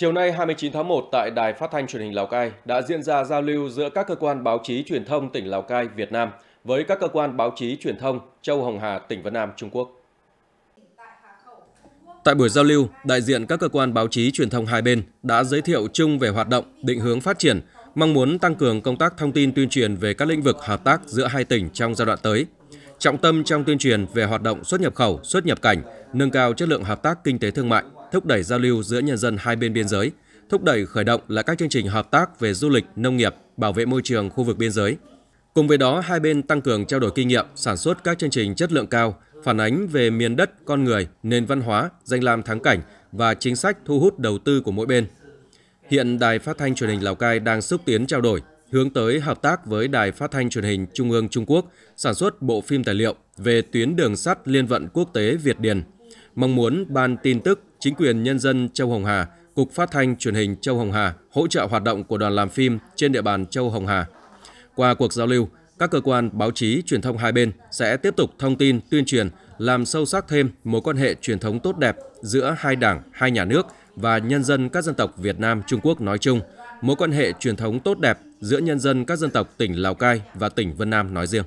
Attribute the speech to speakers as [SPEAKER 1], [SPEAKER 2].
[SPEAKER 1] Chiều nay 29 tháng 1 tại Đài Phát thanh Truyền hình Lào Cai đã diễn ra giao lưu giữa các cơ quan báo chí truyền thông tỉnh Lào Cai, Việt Nam với các cơ quan báo chí truyền thông Châu Hồng Hà, tỉnh Vân Nam, Trung Quốc. Tại buổi giao lưu, đại diện các cơ quan báo chí truyền thông hai bên đã giới thiệu chung về hoạt động, định hướng phát triển, mong muốn tăng cường công tác thông tin tuyên truyền về các lĩnh vực hợp tác giữa hai tỉnh trong giai đoạn tới. Trọng tâm trong tuyên truyền về hoạt động xuất nhập khẩu, xuất nhập cảnh, nâng cao chất lượng hợp tác kinh tế thương mại, thúc đẩy giao lưu giữa nhân dân hai bên biên giới, thúc đẩy khởi động lại các chương trình hợp tác về du lịch, nông nghiệp, bảo vệ môi trường khu vực biên giới. Cùng với đó, hai bên tăng cường trao đổi kinh nghiệm, sản xuất các chương trình chất lượng cao, phản ánh về miền đất, con người, nền văn hóa, danh lam thắng cảnh và chính sách thu hút đầu tư của mỗi bên. Hiện Đài Phát thanh Truyền hình Lào Cai đang xúc tiến trao đổi, hướng tới hợp tác với Đài Phát thanh Truyền hình Trung ương Trung Quốc sản xuất bộ phim tài liệu về tuyến đường sắt liên vận quốc tế Việt Điền. Mong muốn Ban tin tức chính quyền nhân dân Châu Hồng Hà, Cục Phát thanh Truyền hình Châu Hồng Hà hỗ trợ hoạt động của đoàn làm phim trên địa bàn Châu Hồng Hà. Qua cuộc giao lưu, các cơ quan báo chí truyền thông hai bên sẽ tiếp tục thông tin tuyên truyền, làm sâu sắc thêm mối quan hệ truyền thống tốt đẹp giữa hai đảng, hai nhà nước và nhân dân các dân tộc Việt Nam Trung Quốc nói chung, mối quan hệ truyền thống tốt đẹp giữa nhân dân các dân tộc tỉnh Lào Cai và tỉnh Vân Nam nói riêng.